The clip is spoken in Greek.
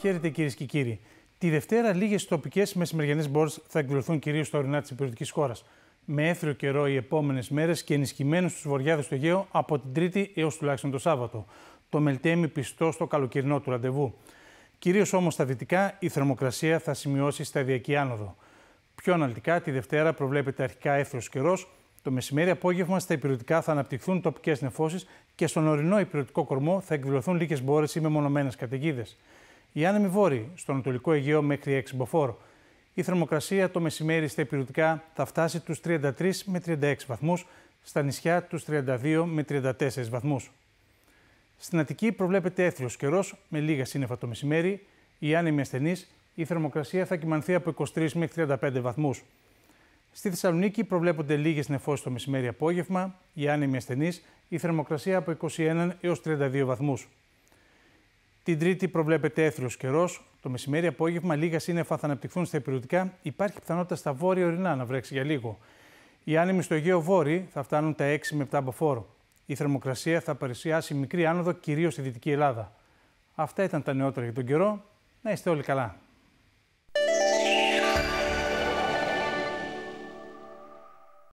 Χαίρετε κυρίες και κύριοι. Τη Δευτέρα, λίγες τοπικές μεσημεριανές μπόρες θα εκδηλωθούν κυρίως στα ορεινά της υπηρετικής χώρας. Με έθριο καιρό οι επόμενες μέρες και ενισχυμένους στου βορειάδε του Αιγαίου από την Τρίτη έως τουλάχιστον το Σάββατο. Το Μελτέμι πιστό στο καλοκαιρινό του ραντεβού. Κυρίως όμως στα δυτικά η θερμοκρασία θα σημειώσει σταδιακή άνοδο. Πιο αναλυτικά, τη Δευτέρα προβλέπεται αρχικά έθριο καιρός. Το μεσημέρι απόγευμα στα υπηρετικά θα αναπτυχθούν τοπικές νεφώσεις και στον ορεινό υπηρετικό κορμό θα εκδηλωθούν λίγες μπόρες ή μεμονωμένες καταιγίδες. Η άνεμοι βόρειοι στο Ανατολικό Αιγαίο μέχρι 6 μποφόρ. Η θερμοκρασία το μεσημέρι στα υπηρετικά θα φτάσει τους 33 με 36 βαθμούς, στα νησιά τους 32 με 34 βαθμούς. Στην Αττική προβλέπεται έθλος καιρός με λίγα σύννεφα το μεσημέρι. Η άνεμοι ασθενείς η θερμοκρασία θα κυμανθεί από 23 μέχρι 35 βαθμούς. Στη Θεσσαλονίκη προβλέπονται λίγες νεφώσεις το μεσημέρι απόγευμα. Η άνεμοι ασθενείς, η θερμοκρασία από 21 έω 32 βαθμούς. Την Τρίτη προβλέπεται έθριο καιρός. Το μεσημέρι απόγευμα λίγα σύννεφα θα αναπτυχθούν στα υπηρετικά. Υπάρχει πιθανότητα στα βόρεια ορεινά να βρέξει για λίγο. Οι άνεμοι στο Αιγαίο Βόρειο θα φτάνουν τα 6 με 7 φόρο. Η θερμοκρασία θα παρουσιάσει μικρή άνοδο κυρίως στη Δυτική Ελλάδα. Αυτά ήταν τα νεότερα για τον καιρό. Να είστε όλοι καλά.